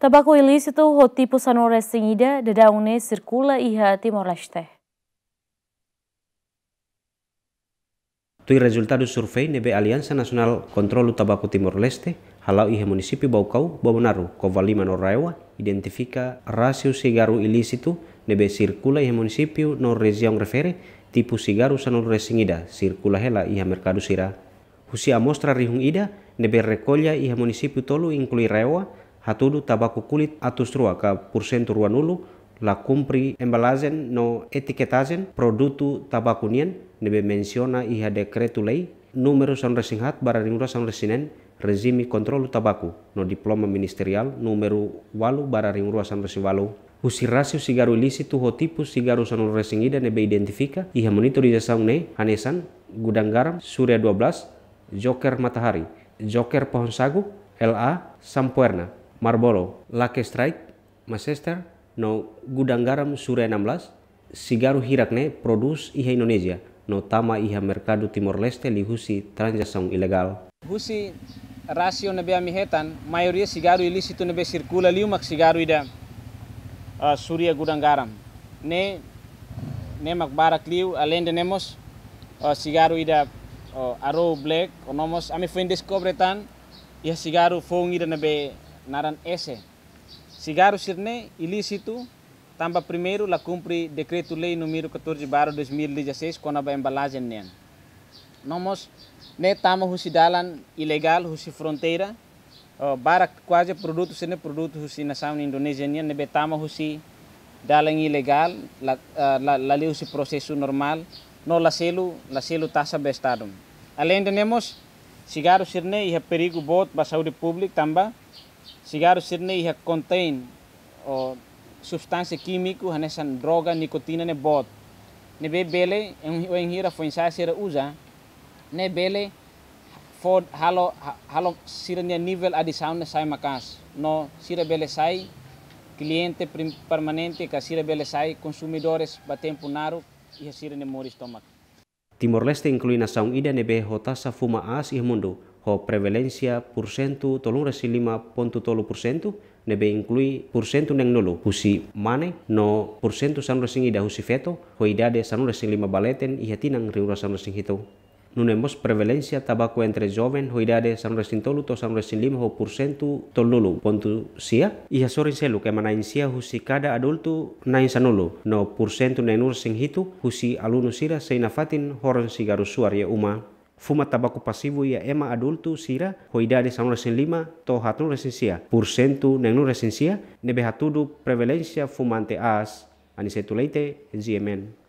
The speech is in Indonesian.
Tabaco ilícito rotipo-sano restringida dedaune dedaune sirkula iha Timor-Leste. Tui resultado survei nebe Aliansa Nasional Controlo Tabaco Timor-Leste, halau iha munisipi Baucau, Bobonaru, Covalima Norraewa, identifika rasio cigarro ilícito nebe circula iha municipio no região refere tipo cigarro sanul resingida, sirkula hela iha mercado sira. Husi amostra rihung ida nebe recolha iha municipio tolu inclui Rewa, hatudu tabaku kulit atus rua ka porsentu rua nulu la kumpri embalazen no tu produtu nien nebe menciona iha decretu lei numero san resinghat barang san resinen rezimi kontrolu tabaku no diploma ministerial numero walu barang rua san resing walu sigaru lisi tuho tipu sigaru sanul resing ida nebe identifika iha monitorização ne hanesan gudang garam surya 12 joker matahari joker pohon sagu LA Sampuerna Marlboro, Lucky Strike, Manchester, no gudang garam Sura 16, sigaru hirakne produce iha Indonesia, no tama iha merkado Timor Leste li husi ilegal. Husi rasio nebe amihetan, maioria cigarro ilícito nebe sirkula liumak sigaru ida uh, Surya gudang garam. Ne ne barak liu alende nemos uh, sigaru ida uh, Arrow black, onomos ami fuin deskobretan, tan sigaru cigarro fongida nebe naran ese. Sigaro sirne ilisitu tamba primeiro la cumpri decreto lei numero 14 baro 2016 kona ba embalagem nen. Nomos ne tamo husi dalan ilegal husi fronteira, uh, bara quase produto sene produto husi nação Indonesia nen ne betamo husi dalan ilegal, la, uh, la, la husi prosesu normal, no la selu la selu tasa bestadum. Além de nemos, sirne iha perigo bot ba saúde publik tamba Sigaro sirne iha contain o substância químico, nessa droga, nikotina ne bot. Ne bele o enhira foi sira usa. Ne bele for halo halo sirne ne adi adição ne sai makas. No sira bele sai cliente permanente que sira bele sai consumidores ba tempo naru iha e sirne ne mori estômago. Timor Leste inclui nação ida nebe hota sa fuma as e mundo ho prevalencia porcentu tolong resi lima pontu tolu porsentu nebe inklui porsentu neng nolu, husi mane no porsentu sanu resi ida husi feto ho idade sanu resi lima baleten ihatinang riura sanu resi hito nunemos prevalencia tabako entre joven ho idade sanu resi tolu to sanu resi lima ho porsentu tolulu pontu sia iha sorin selu kemana insia sia husi kada adultu nain sanulu no porsentu neng nulu sing hitu husi alunusira seinafatin horon sigarusuar ya uma fuma tabaku pasivo ia ema adulto sira ho idade sa lima to hatun resensia porcento nengun resensia nebe hatudu prevalência fumante as anisetuleite GMN